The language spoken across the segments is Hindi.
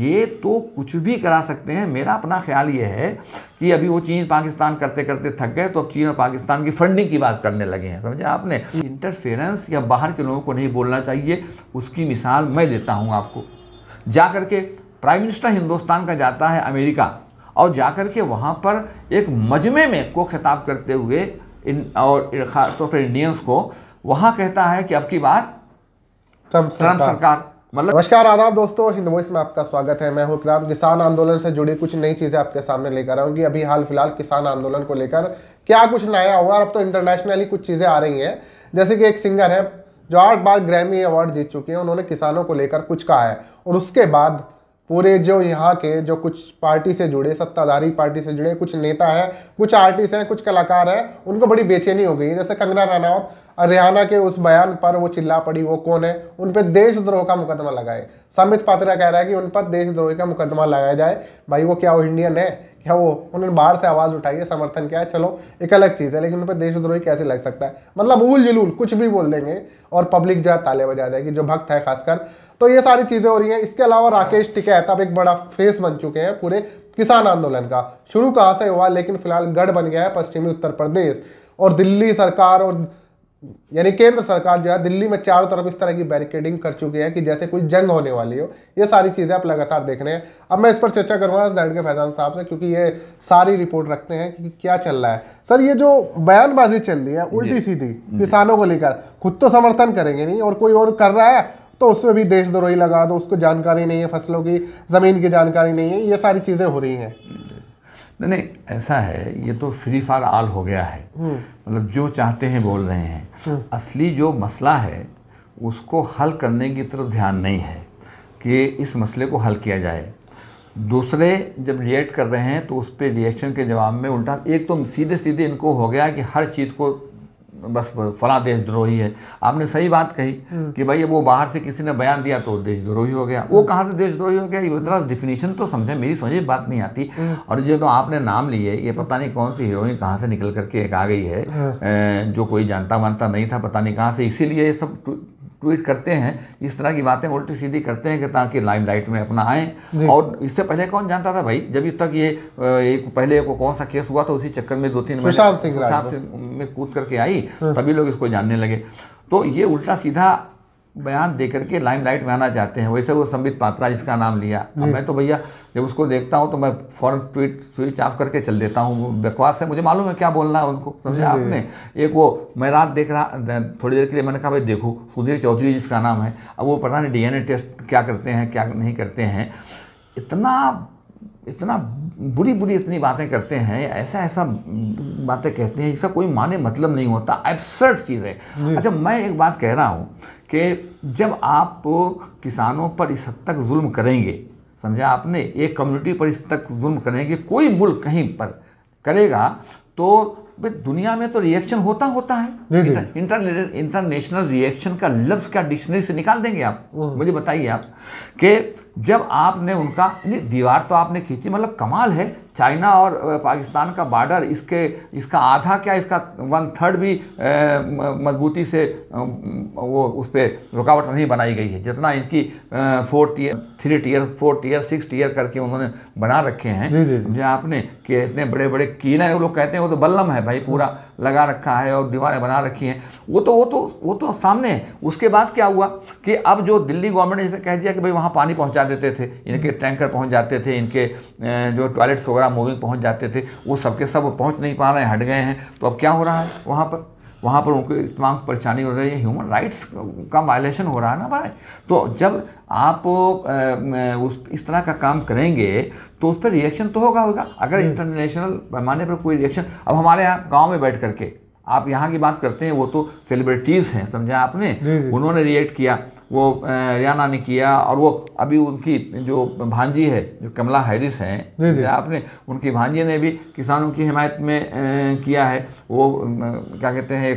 ये तो कुछ भी करा सकते हैं मेरा अपना ख्याल ये है कि अभी वो चीन पाकिस्तान करते करते थक गए तो अब चीन और पाकिस्तान की फंडिंग की बात करने लगे हैं समझे आपने इंटरफेरेंस या बाहर के लोगों को नहीं बोलना चाहिए उसकी मिसाल मैं देता हूँ आपको जा कर के प्राइम मिनिस्टर हिंदुस्तान का जाता है अमेरिका और कर के वहाँ पर एक मजमे में को खिताब करते हुए इन और खासतौर तो पर इंडियंस को वहाँ कहता है कि अब की बार ट्रंप सरकार मतलब नमस्कार आदाब दोस्तों हिंद वॉइस में आपका स्वागत है मैं हूं किसान आंदोलन से जुड़ी कुछ नई चीज़ें आपके सामने लेकर आऊँ कि अभी हाल फिलहाल किसान आंदोलन को लेकर क्या कुछ नया हुआ और अब तो इंटरनेशनली कुछ चीज़ें आ रही हैं जैसे कि एक सिंगर है जो आठ बार ग्रैमी अवार्ड जीत चुके हैं उन्होंने किसानों को लेकर कुछ कहा है और उसके बाद पूरे जो यहाँ के जो कुछ पार्टी से जुड़े सत्ताधारी पार्टी से जुड़े कुछ नेता हैं कुछ आर्टिस्ट हैं कुछ कलाकार हैं उनको बड़ी बेचैनी हो गई जैसे कंगना रनौत हरियाणा के उस बयान पर वो चिल्ला पड़ी वो कौन है उन पर देशद्रोह का मुकदमा लगाए समित पात्रा कह रहा है कि उन पर देशद्रोह का मुकदमा लगाया जाए भाई वो क्या वो इंडियन है या वो उन्होंने बाहर से आवाज़ उठाई है समर्थन किया है चलो एक अलग चीज़ है लेकिन उन पर देशद्रोही कैसे लग सकता है मतलब उल जुलूल कुछ भी बोल देंगे और पब्लिक जो है ताले बजा देगी जो भक्त है खासकर तो ये सारी चीज़ें हो रही हैं इसके अलावा राकेश टिकैत अब एक बड़ा फेस बन चुके हैं पूरे किसान आंदोलन का शुरू कहाँ से हुआ लेकिन फिलहाल गढ़ बन गया है पश्चिमी उत्तर प्रदेश और दिल्ली सरकार और यानी केंद्र सरकार जो है दिल्ली में चारों तरफ इस तरह की बैरिकेडिंग कर चुकी है कि जैसे कोई जंग होने वाली हो ये सारी चीज़ें आप लगातार देख रहे हैं अब मैं इस पर चर्चा करूंगा जैड के फैजान साहब से क्योंकि ये सारी रिपोर्ट रखते हैं कि क्या चल रहा है सर ये जो बयानबाजी चल रही है उल्टी सीधी किसानों को लेकर खुद तो समर्थन करेंगे नहीं और कोई और कर रहा है तो उसमें भी देशद्रोही लगा दो उसको जानकारी नहीं है फसलों की ज़मीन की जानकारी नहीं है ये सारी चीज़ें हो रही हैं नहीं नहीं ऐसा है ये तो फ्री फायर आल हो गया है हम्म। मतलब जो चाहते हैं बोल रहे हैं हम्म। असली जो मसला है उसको हल करने की तरफ ध्यान नहीं है कि इस मसले को हल किया जाए दूसरे जब रिएक्ट कर रहे हैं तो उस पर रिएक्शन के जवाब में उल्टा एक तो सीधे सीधे इनको हो गया कि हर चीज़ को बस फला देशद्रोही है आपने सही बात कही हम्म। कि भाई वो बाहर से किसी ने बयान दिया तो देशद्रोही हो गया वो हम्म। कहाँ से देशद्रोही हो गया ये जरा डिफिनीशन तो समझे मेरी समझे बात नहीं आती हम्म। और ये तो आपने नाम लिए ये पता नहीं कौन सी हीरोइन कहाँ से निकल करके एक आ गई है हाँ। जो कोई जानता मानता नहीं था पता नहीं कहाँ से इसीलिए ये सब ट्वीट करते हैं इस तरह की बातें उल्टी सीधी करते हैं कि ताकि लाइमलाइट में अपना आए और इससे पहले कौन जानता था भाई जब तक ये एक पहले को कौन सा केस हुआ था तो उसी चक्कर में दो तीन सिंह में कूद करके आई हाँ। तभी लोग इसको जानने लगे तो ये उल्टा सीधा बयान देकर के लाइमलाइट में आना चाहते हैं वैसे वो संबित पात्रा जिसका नाम लिया अब मैं तो भैया जब उसको देखता हूँ तो मैं फॉरन ट्वीट स्विच ऑफ करके चल देता हूँ बकवास है मुझे मालूम है क्या बोलना है उनको समझे आपने एक वो मैं रात देख रहा थोड़ी देर के लिए मैंने कहा भाई देखो सुधीर चौधरी जिसका नाम है अब वो पता नहीं डी टेस्ट क्या करते हैं क्या नहीं करते हैं इतना इतना बुरी बुरी इतनी बातें करते हैं ऐसा ऐसा बातें कहते हैं जिसका कोई माने मतलब नहीं होता एबसर्ट चीज़ है अच्छा मैं एक बात कह रहा हूँ कि जब आप किसानों पर इस हद तक जुल्म करेंगे समझा आपने एक कम्युनिटी पर इस तक जुल्म करेंगे कोई मुल्क कहीं पर करेगा तो दुनिया में तो रिएक्शन होता होता है इंटर इंटरनेशनल रिएक्शन का लफ्ज क्या डिक्शनरी से निकाल देंगे आप मुझे बताइए आप कि जब आपने उनका दीवार तो आपने खींची मतलब कमाल है चाइना और पाकिस्तान का बॉर्डर इसके इसका आधा क्या इसका वन थर्ड भी मजबूती से वो उस पर रुकावट नहीं बनाई गई है जितना इनकी four tier three tier four tier six tier करके उन्होंने बना रखे हैं समझे आपने कि इतने बड़े बड़े कीले वो लोग कहते हैं वो तो बल्लम है भाई पूरा लगा रखा है और दीवारें बना रखी हैं वो तो वो तो वो तो सामने है उसके बाद क्या हुआ कि अब जो दिल्ली गवर्नमेंट ने जैसे कह दिया कि भाई वहाँ पानी पहुँचा देते थे इनके हम्म। टैंकर पहुँच जाते थे इनके जो टॉयलेट्स वगैरह मूविंग पहुँच जाते थे वो सबके सब पहुँच नहीं पा रहे हैं हट गए हैं तो अब क्या हो रहा है वहाँ पर वहाँ पर उनको तमाम परेशानी हो रही है ह्यूमन राइट्स का वायलेशन हो रहा है ना भाई तो जब आप उस इस तरह का काम करेंगे तो उस पर रिएक्शन तो होगा होगा अगर इंटरनेशनल हम्म। पैमाने पर कोई रिएक्शन अब हमारे यहाँ गाँव में बैठ करके आप यहाँ की बात करते हैं वो तो सेलिब्रिटीज़ हैं समझा आपने उन्होंने रिएक्ट किया वो रियाना ने किया और वो अभी उनकी जो भांजी है जो कमला हैरिस हैं आपने उनकी भांजी ने भी किसानों की हिमायत में किया है वो क्या कहते हैं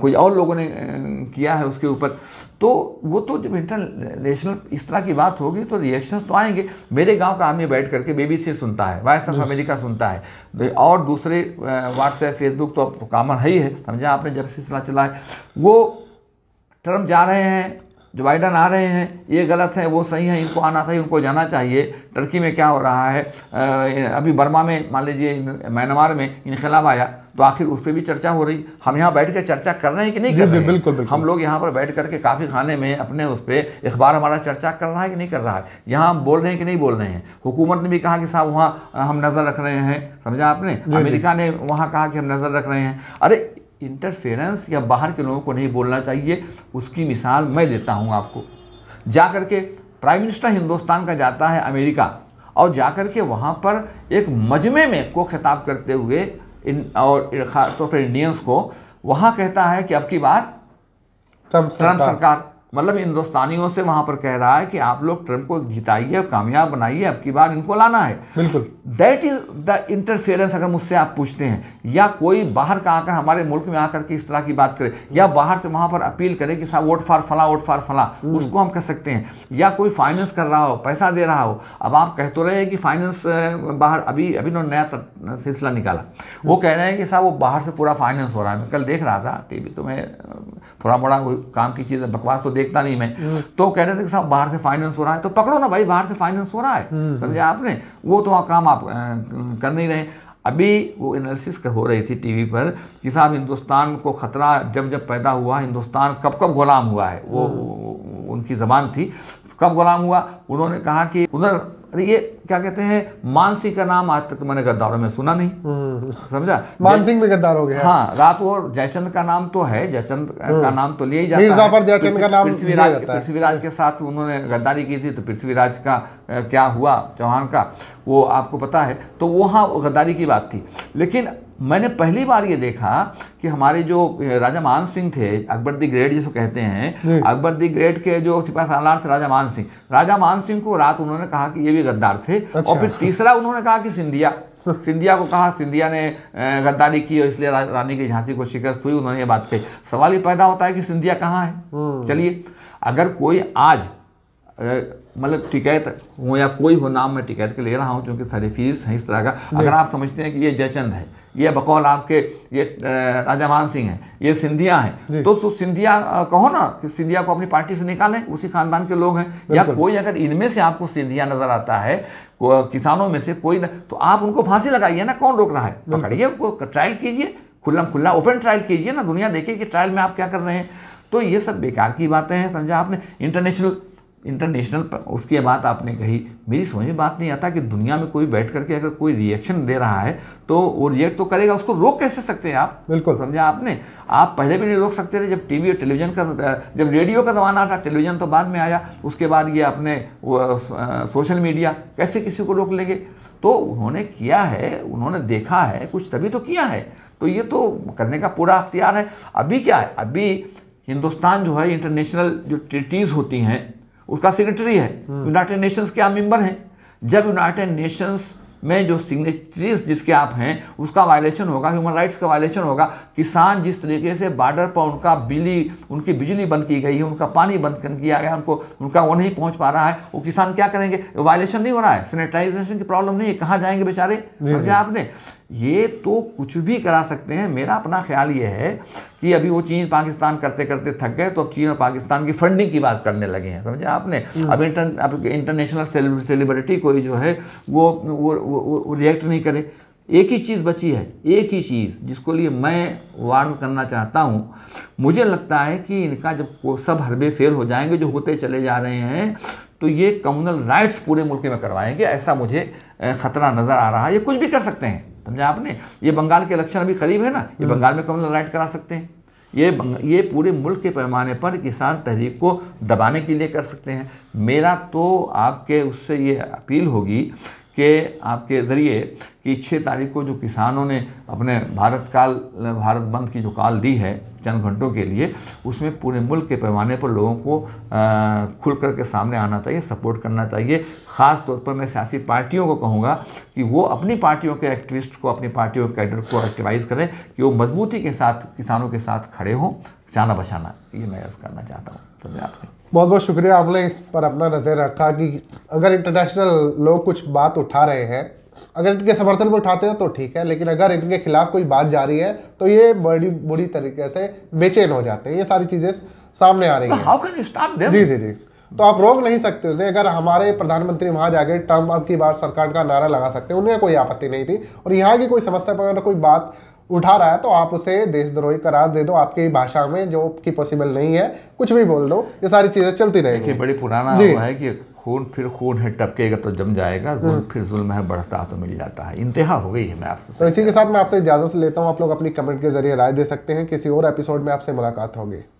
कोई और लोगों ने किया है उसके ऊपर तो वो तो जब इंटरनेशनल इस तरह की बात होगी तो रिएक्शंस तो आएंगे मेरे गांव का आदमी बैठ करके बीबीसी सुनता है वॉइस ऑफ अमेरिका सुनता है तो और दूसरे व्हाट्सएप फेसबुक तो अब तो कामन है ही है समझा आपने जब सिलसिला चला है वो ट्रम्प जा रहे हैं जो बाइडन आ रहे हैं ये गलत है वो सही है इनको आना चाहिए उनको जाना चाहिए टर्की में क्या हो रहा है अभी बर्मा में मान लीजिए म्यांमार में इनकलाब आया तो आखिर उस पर भी चर्चा हो रही हम यहाँ बैठ कर चर्चा कर रहे हैं कि नहीं कर रहे बिल्कुल, बिल्कुल हम लोग यहाँ पर बैठ करके काफ़ी खाने में अपने उस पर अखबार हमारा चर्चा कर रहा है कि नहीं कर रहा है यहाँ हम बोल रहे हैं कि नहीं बोल रहे हैं हुकूमत ने भी कहा कि साहब वहाँ हम नज़र रख रहे हैं समझा आपने अमेरिका ने वहाँ कहा कि हम नज़र रख रहे हैं अरे इंटरफेरेंस या बाहर के लोगों को नहीं बोलना चाहिए उसकी मिसाल मैं देता हूँ आपको जा कर के प्राइम मिनिस्टर हिंदुस्तान का जाता है अमेरिका और जा कर के वहाँ पर एक मजमे में को खिताब करते हुए इन और खासतौर पर इंडियंस को वहाँ कहता है कि अब की बार ट्रंप सरकार मतलब हिंदुस्तानियों से वहां पर कह रहा है कि आप लोग ट्रंप को जिताइए और कामयाब बनाइए अब की बार इनको लाना है बिल्कुल दैट इज द इंटरफेरेंस अगर मुझसे आप पूछते हैं या कोई बाहर का आकर हमारे मुल्क में आकर के इस तरह की बात करे या बाहर से वहां पर अपील करे कि साहब वोट फार फला वोट फार फला हम्म। उसको हम कह सकते हैं या कोई फाइनेंस कर रहा हो पैसा दे रहा हो अब आप कह तो रहे हैं कि फाइनेंस बाहर अभी अभी उन्होंने नया सिलसिला निकाला वो हम्म। कह रहे हैं कि साहब वो बाहर से पूरा फाइनेंस हो रहा है मैं कल देख रहा था टीवी तो मैं थोड़ा मोड़ा काम की चीज़ बकवास तो देखता नहीं मैं हम्म। तो कह रहे थे कि साहब बाहर से फाइनेंस हो रहा है तो पकड़ो ना भाई बाहर से फाइनेंस हो रहा है हम्म। समझे आपने वो तो काम आप कर नहीं रहे अभी वो एनालिसिस हो रही थी टीवी पर कि साहब हिंदुस्तान को खतरा जब जब पैदा हुआ हिंदुस्तान कब कब गुलाम हुआ है वो हम्म। उनकी जबान थी कब गुलाम हुआ उन्होंने कहा कि उधर अरे ये क्या कहते हैं मानसी का नाम आज तक मैंने गद्दारों में सुना नहीं हम्म। समझा मानसिंह भी गद्दार हो गया हाँ रात और जयचंद का नाम तो है जयचंद का हम्म। नाम तो लिया ही जाता है जयचंद का नाम पृथ्वीराज पृथ्वीराज के साथ उन्होंने गद्दारी की थी तो पृथ्वीराज का क्या हुआ चौहान का वो आपको पता है तो वहाँ गद्दारी की बात थी लेकिन मैंने पहली बार ये देखा कि हमारे जो राजा मान सिंह थे अकबर दी ग्रेट जिसको कहते हैं अकबर दी ग्रेट के जो सिपा सालार थे राजा मान सिंह राजा मान सिंह को रात उन्होंने कहा कि ये भी गद्दार थे अच्छा। और फिर तीसरा उन्होंने कहा कि सिंधिया सिंधिया को कहा सिंधिया ने गद्दारी की और इसलिए रानी की झांसी को शिकस्त हुई उन्होंने ये बात कही सवाल ये पैदा होता है कि सिंधिया कहाँ है हम्म। चलिए अगर कोई आज मतलब टिकैत हो या कोई हो नाम मैं टिकैत के ले रहा हूँ क्योंकि सारी फीस इस तरह का अगर आप समझते हैं कि ये जयचंद है ये बकौल आपके ये राजा मान सिंह हैं ये सिंधिया हैं तो, तो सिंधिया कहो ना कि सिंधिया को अपनी पार्टी से निकालें उसी खानदान के लोग हैं या कोई अगर इनमें से आपको सिंधिया नजर आता है किसानों में से कोई ना तो आप उनको फांसी लगाइए ना कौन रोक रहा है पकड़िए उनको ट्रायल कीजिए खुल्ला खुला ओपन ट्रायल कीजिए ना दुनिया देखे कि ट्रायल में आप क्या कर रहे हैं तो ये सब बेकार की बातें हैं समझा आपने इंटरनेशनल इंटरनेशनल उसकी बात आपने कही मेरी समझ में बात नहीं आता कि दुनिया में कोई बैठ करके अगर कोई रिएक्शन दे रहा है तो वो रिएक्ट तो करेगा उसको रोक कैसे सकते हैं आप बिल्कुल समझा आपने आप पहले भी नहीं रोक सकते थे जब टीवी और टेलीविज़न का जब रेडियो का ज़माना था टेलीविज़न तो बाद में आया उसके बाद ये अपने सोशल मीडिया कैसे किसी को रोक लेंगे तो उन्होंने किया है उन्होंने देखा है कुछ तभी तो किया है तो ये तो करने का पूरा अख्तियार है अभी क्या है अभी हिंदुस्तान जो है इंटरनेशनल जो ट्रिटीज़ होती हैं उसका सेक्रेटरी है यूनाइटेड नेशंस के आप मेंबर हैं जब यूनाइटेड नेशंस में जो सिग्नेटरीज जिसके आप हैं उसका वायलेशन होगा ह्यूमन राइट्स का वायलेशन होगा किसान जिस तरीके से बॉर्डर पर उनका बिजली उनकी बिजली बंद की गई है उनका पानी बंद किया गया उनको उनका वो नहीं पहुंच पा रहा है वो किसान क्या करेंगे वायलेशन नहीं हो रहा है सैनिटाइजेशन की प्रॉब्लम नहीं है कहाँ जाएंगे बेचारे समझे आपने ये तो कुछ भी करा सकते हैं मेरा अपना ख्याल ये है कि अभी वो चीन पाकिस्तान करते करते थक गए तो अब चीन और पाकिस्तान की फंडिंग की बात करने लगे हैं समझे आपने हम्म। अब इंटर अब इंटरनेशनल सेलिब्रिटी कोई जो है वो वो, वो, वो रिएक्ट नहीं करे एक ही चीज़ बची है एक ही चीज़ जिसको लिए मैं वार्न करना चाहता हूँ मुझे लगता है कि इनका जब सब हरबे फेल हो जाएंगे जो होते चले जा रहे हैं तो ये कम्युनल राइट्स पूरे मुल्क में करवाएंगे ऐसा मुझे ख़तरा नज़र आ रहा है ये कुछ भी कर सकते हैं समझा आपने ये बंगाल के इलेक्शन अभी करीब है ना ये हम्म। बंगाल में कमल राइट करा सकते हैं ये ये पूरे मुल्क के पैमाने पर किसान तहरीक को दबाने के लिए कर सकते हैं मेरा तो आपके उससे ये अपील होगी के आपके ज़रिए कि छः तारीख को जो किसानों ने अपने भारत काल भारत बंद की जो काल दी है चंद घंटों के लिए उसमें पूरे मुल्क के पैमाने पर लोगों को खुल कर के सामने आना चाहिए सपोर्ट करना चाहिए ख़ास तौर पर मैं सियासी पार्टियों को कहूँगा कि वो अपनी पार्टियों के एक्टिविस्ट को अपनी पार्टियों के कैडर को एक्टिवाइज़ करें कि वो मजबूती के साथ किसानों के साथ खड़े हों जाना बचाना ये मैं अर्ज़ करना चाहता हूँ धन्यवाद आपने बहुत बहुत शुक्रिया आपने इस पर अपना नज़र रखा कि अगर इंटरनेशनल लोग कुछ बात उठा रहे हैं अगर इनके समर्थन में उठाते हैं तो ठीक है लेकिन अगर इनके खिलाफ कोई बात जा रही है तो ये बड़ी बुरी तरीके से बेचैन हो जाते हैं ये सारी चीज़ें सामने आ रही हैं जी जी जी तो आप रोक नहीं सकते उन्हें अगर हमारे प्रधानमंत्री वहां जाके टर्म अब की बार सरकार का नारा लगा सकते हैं उन्हें कोई आपत्ति नहीं थी और यहाँ की कोई समस्या पर अगर कोई बात उठा रहा है तो आप उसे देशद्रोही करार दे दो आपकी भाषा में जो की पॉसिबल नहीं है कुछ भी बोल दो ये सारी चीज़ें चलती रहेगी बड़ी पुराना है कि खून फिर खून है टपकेगा तो जम जाएगा हम्म। जुल्म फिर जुल्म है बढ़ता तो मिल जाता है इंतहा हो गई है मैं आपसे तो इसी के साथ मैं आपसे इजाज़त लेता हूँ आप लोग अपनी कमेंट के जरिए राय दे सकते हैं किसी और एपिसोड में आपसे मुलाकात होगी